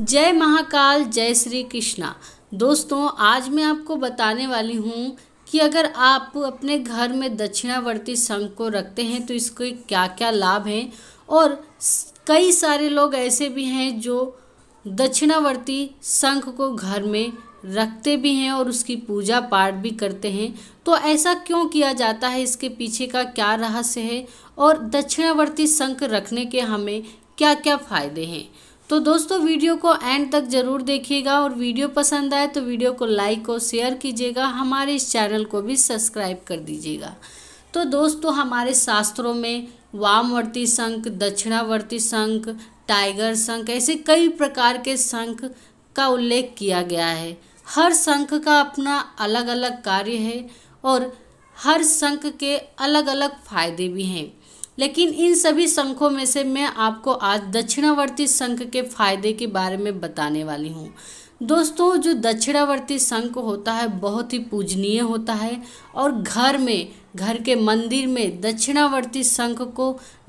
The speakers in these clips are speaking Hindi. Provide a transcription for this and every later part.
जय महाकाल जय श्री कृष्णा दोस्तों आज मैं आपको बताने वाली हूँ कि अगर आप अपने घर में दक्षिणावर्ती संघ को रखते हैं तो इसके क्या क्या लाभ हैं और कई सारे लोग ऐसे भी हैं जो दक्षिणावर्ती संघ को घर में रखते भी हैं और उसकी पूजा पाठ भी करते हैं तो ऐसा क्यों किया जाता है इसके पीछे का क्या रहस्य है और दक्षिणावर्ती संख रखने के हमें क्या क्या फ़ायदे हैं तो दोस्तों वीडियो को एंड तक ज़रूर देखिएगा और वीडियो पसंद आए तो वीडियो को लाइक और शेयर कीजिएगा हमारे इस चैनल को भी सब्सक्राइब कर दीजिएगा तो दोस्तों हमारे शास्त्रों में वामवर्ती शंख दक्षिणावर्ती शंख टाइगर शंख ऐसे कई प्रकार के शंख का उल्लेख किया गया है हर शंख का अपना अलग अलग कार्य है और हर शंख के अलग अलग फायदे भी हैं लेकिन इन सभी संखों में से मैं आपको आज दक्षिणावर्ती संख के फायदे के बारे में बताने वाली हूँ दोस्तों जो दक्षिणावर्ती संख होता है बहुत ही पूजनीय होता है और घर में घर के मंदिर में दक्षिणावर्ती शंख को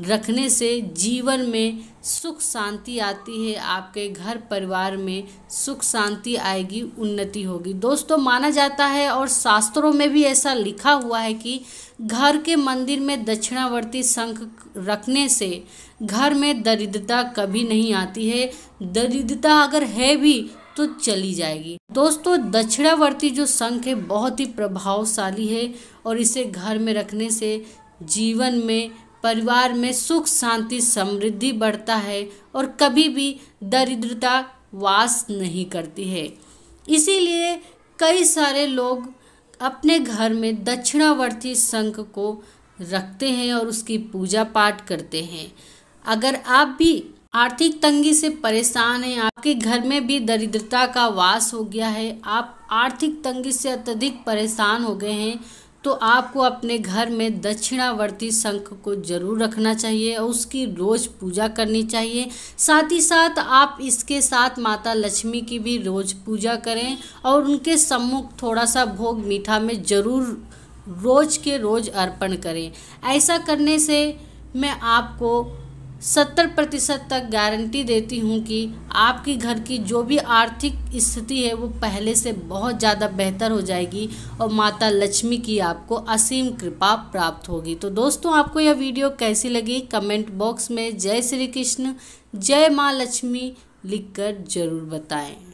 रखने से जीवन में सुख शांति आती है आपके घर परिवार में सुख शांति आएगी उन्नति होगी दोस्तों माना जाता है और शास्त्रों में भी ऐसा लिखा हुआ है कि घर के मंदिर में दक्षिणावर्ती शंख रखने से घर में दरिद्रता कभी नहीं आती है दरिद्रता अगर है भी तो चली जाएगी दोस्तों दक्षिणावर्ती जो शंख है बहुत ही प्रभावशाली है और इसे घर में रखने से जीवन में परिवार में सुख शांति समृद्धि बढ़ता है और कभी भी दरिद्रता वास नहीं करती है इसीलिए कई सारे लोग अपने घर में दक्षिणावर्ती शंख को रखते हैं और उसकी पूजा पाठ करते हैं अगर आप भी आर्थिक तंगी से परेशान हैं आपके घर में भी दरिद्रता का वास हो गया है आप आर्थिक तंगी से अत्यधिक परेशान हो गए हैं तो आपको अपने घर में दक्षिणावर्ती शंख को जरूर रखना चाहिए और उसकी रोज़ पूजा करनी चाहिए साथ ही साथ आप इसके साथ माता लक्ष्मी की भी रोज़ पूजा करें और उनके सम्मुख थोड़ा सा भोग मीठा में ज़रूर रोज़ के रोज़ अर्पण करें ऐसा करने से मैं आपको सत्तर प्रतिशत तक गारंटी देती हूँ कि आपकी घर की जो भी आर्थिक स्थिति है वो पहले से बहुत ज़्यादा बेहतर हो जाएगी और माता लक्ष्मी की आपको असीम कृपा प्राप्त होगी तो दोस्तों आपको यह वीडियो कैसी लगी कमेंट बॉक्स में जय श्री कृष्ण जय माँ लक्ष्मी लिखकर ज़रूर बताएं